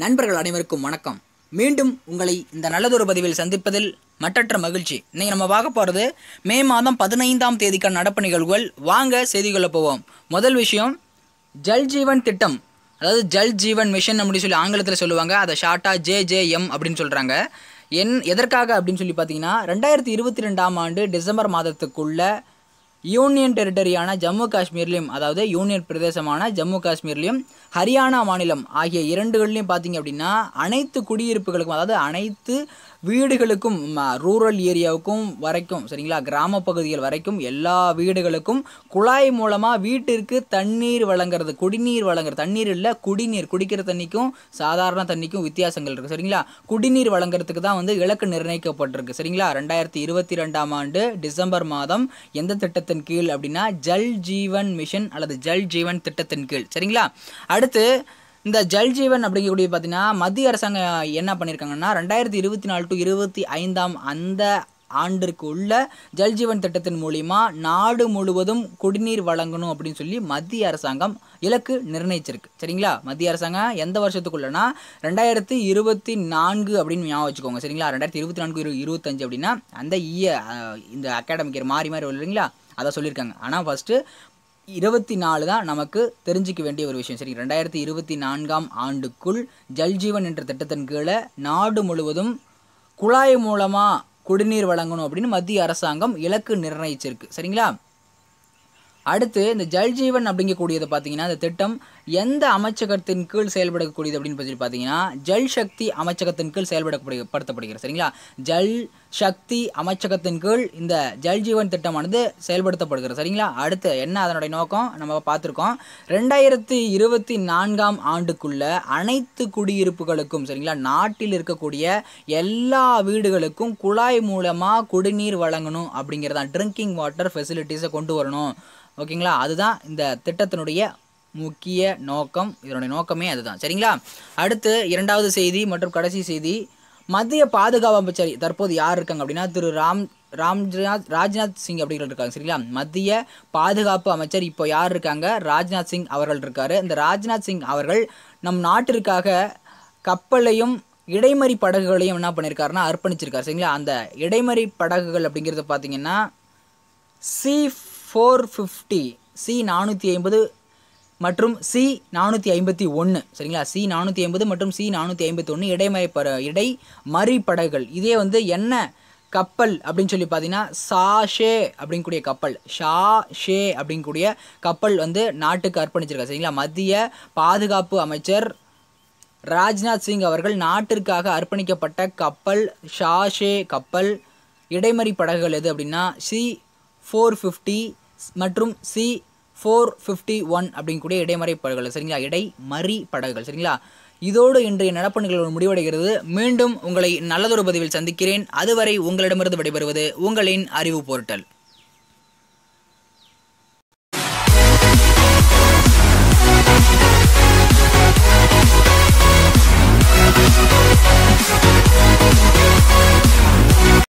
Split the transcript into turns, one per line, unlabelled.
நண்பர்கள் அனைவருக்கும் வணக்கம் மீண்டும் உங்களை இந்த நல்லதொரு பதிவில் சந்திப்பதில் மற்றற்ற மகிழ்ச்சி இன்றைக்கி நம்ம பார்க்க போகிறது மே மாதம் பதினைந்தாம் தேதிக்கான நடப்பு நிகழ்வுகள் வாங்க செய்தி கொள்ள போவோம் முதல் விஷயம் ஜல் ஜீவன் திட்டம் அதாவது ஜல் ஜீவன் மிஷன் அப்படின்னு சொல்லி ஆங்கிலத்தில் சொல்லுவாங்க அதை ஷார்ட்டாக ஜேஜேஎம் அப்படின்னு சொல்கிறாங்க என் எதற்காக அப்படின்னு சொல்லி பார்த்தீங்கன்னா ரெண்டாயிரத்தி இருபத்தி ரெண்டாம் ஆண்டு டிசம்பர் மாதத்துக்குள்ளே யூனியன் டெரிட்டரியான ஜம்மு காஷ்மீர்லேயும் அதாவது யூனியன் பிரதேசமான ஜம்மு காஷ்மீர்லேயும் ஹரியானா மாநிலம் ஆகிய இரண்டுகள்லையும் பார்த்தீங்க அப்படின்னா அனைத்து குடியிருப்புகளுக்கும் அதாவது அனைத்து வீடுகளுக்கும் ரூரல் ஏரியாவுக்கும் வரைக்கும் சரிங்களா கிராம பகுதிகள் வரைக்கும் எல்லா வீடுகளுக்கும் குழாய் மூலமாக வீட்டிற்கு தண்ணீர் வழங்குறது குடிநீர் வழங்குறது தண்ணீர் இல்லை குடிநீர் குடிக்கிற தண்ணிக்கும் சாதாரண தண்ணிக்கும் வித்தியாசங்கள் இருக்குது சரிங்களா குடிநீர் வழங்குறதுக்கு தான் வந்து இலக்கு நிர்ணயிக்கப்பட்டிருக்கு சரிங்களா ரெண்டாயிரத்தி இருபத்தி ரெண்டாம் ஆண்டு டிசம்பர் மாதம் எந்த திட்டத்தை திட்டத்தின் கீழ் அப்படின்னா ஜல் ஜீவன் மிஷன் அல்லது ஜல் ஜீவன் திட்டத்தின் கீழ் சரிங்களா அடுத்து இந்த ஜல் ஜீவன் அப்படிங்கக்கூடிய பார்த்தீங்கன்னா மத்திய அரசாங்கம் என்ன பண்ணியிருக்காங்கன்னா ரெண்டாயிரத்தி இருபத்தி நாலு டு இருபத்தி ஐந்தாம் அந்த ஆண்டிற்கு உள்ள ஜல்ஜீவன் திட்டத்தின் மூலிமா நாடு முழுவதும் குடிநீர் வழங்கணும் அப்படின்னு சொல்லி மத்திய அரசாங்கம் இலக்கு நிர்ணயிச்சிருக்கு சரிங்களா மத்திய அரசாங்கம் எந்த வருஷத்துக்குள்ளனா ரெண்டாயிரத்தி இருபத்தி நான்கு அப்படின்னு ஞாபகம் வச்சுக்கோங்க சரிங்களா ரெண்டாயிரத்தி இருபத்தி நான்கு இருபத்தஞ்சு அப்படின்னா அந்த இய இந்த அகாடமிக்கு மாறி மாறி இல்லைங்களா அதை சொல்லியிருக்காங்க ஆனால் ஃபஸ்ட்டு இருபத்தி நாலு தான் நமக்கு தெரிஞ்சிக்க வேண்டிய ஒரு விஷயம் சரி ரெண்டாயிரத்தி இருபத்தி நான்காம் ஆண்டுக்குள் ஜல்ஜீவன் என்ற திட்டத்தின் கீழே நாடு முழுவதும் குழாய் மூலமாக குடிநீர் வழங்கணும் அப்படின்னு மத்திய அரசாங்கம் இலக்கு நிர்ணயிச்சிருக்கு சரிங்களா அடுத்து இந்த ஜல்ஜீவன் அப்படிங்கக்கூடியது பார்த்தீங்கன்னா இந்த திட்டம் எந்த அமைச்சகத்தின் கீழ் செயல்படக்கூடியது அப்படின்னு சொல்லி பார்த்தீங்கன்னா ஜல் சக்தி அமைச்சகத்தின் கீழ் செயல்படப்படுத்தப்படுகிறது சரிங்களா ஜல் சக்தி அமைச்சகத்தின் கீழ் இந்த ஜல்ஜீவன் திட்டமானது செயல்படுத்தப்படுகிறது சரிங்களா அடுத்து என்ன அதனுடைய நோக்கம் நம்ம பார்த்துருக்கோம் ரெண்டாயிரத்தி இருபத்தி நான்காம் ஆண்டுக்குள்ள அனைத்து குடியிருப்புகளுக்கும் சரிங்களா நாட்டில் இருக்கக்கூடிய எல்லா வீடுகளுக்கும் குழாய் மூலமாக குடிநீர் வழங்கணும் அப்படிங்கிறதான் ட்ரிங்கிங் வாட்டர் ஃபெசிலிட்டிஸை கொண்டு வரணும் ஓகேங்களா அதுதான் இந்த திட்டத்தினுடைய முக்கிய நோக்கம் இதனுடைய நோக்கமே அதுதான் சரிங்களா அடுத்து இரண்டாவது செய்தி மற்றும் கடைசி செய்தி மத்திய பாதுகாப்பு அமைச்சர் தற்போது யார் இருக்காங்க அப்படின்னா திரு ராம் ராம்நாத் ராஜ்நாத் சிங் அப்படிங்கிறது இருக்காங்க சரிங்களா மத்திய பாதுகாப்பு அமைச்சர் இப்போ யார் இருக்காங்க ராஜ்நாத் சிங் அவர்கள் இருக்காரு இந்த ராஜ்நாத் சிங் அவர்கள் நம் நாட்டிற்காக கப்பலையும் இடைமறி படகுகளையும் என்ன பண்ணியிருக்காருன்னா அர்ப்பணிச்சிருக்காரு சரிங்களா அந்த இடைமறி படகுகள் அப்படிங்கிறது பார்த்தீங்கன்னா சி ஃபோர் ஃபிஃப்டி சி நானூற்றி ஐம்பது மற்றும் சி நானூற்றி ஐம்பத்தி ஒன்று சரிங்களா சி நானூற்றி ஐம்பது மற்றும் சி நானூற்றி ஐம்பத்தி ஒன்று இடைமறை இடை மறி படகுகள் இதே வந்து என்ன கப்பல் அப்படின்னு சொல்லி பார்த்தீங்கன்னா சாஷே அப்படிங்கக்கூடிய கப்பல் ஷா ஷே அப்படிங்கக்கூடிய கப்பல் வந்து நாட்டுக்கு அர்ப்பணிச்சிருக்காரு சரிங்களா மத்திய பாதுகாப்பு அமைச்சர் ராஜ்நாத் சிங் அவர்கள் நாட்டிற்காக அர்ப்பணிக்கப்பட்ட கப்பல் ஷாஷே கப்பல் இடைமறி படகுகள் எது அப்படின்னா சி ஃபோர் ஃபிஃப்டி மற்றும் சி ஃபோர் ஃபிஃப்டி ஒன் அப்படிங்கக்கூடிய இடைமறை படகுகள் சரிங்களா இடை படகுகள் சரிங்களா இதோடு இன்றைய ஒரு முடிவடைகிறது மீண்டும் உங்களை நல்லதொரு பதிவில் சந்திக்கிறேன் அதுவரை உங்களிடமிருந்து விடைபெறுவது உங்களின் அறிவு போர்ட்டல்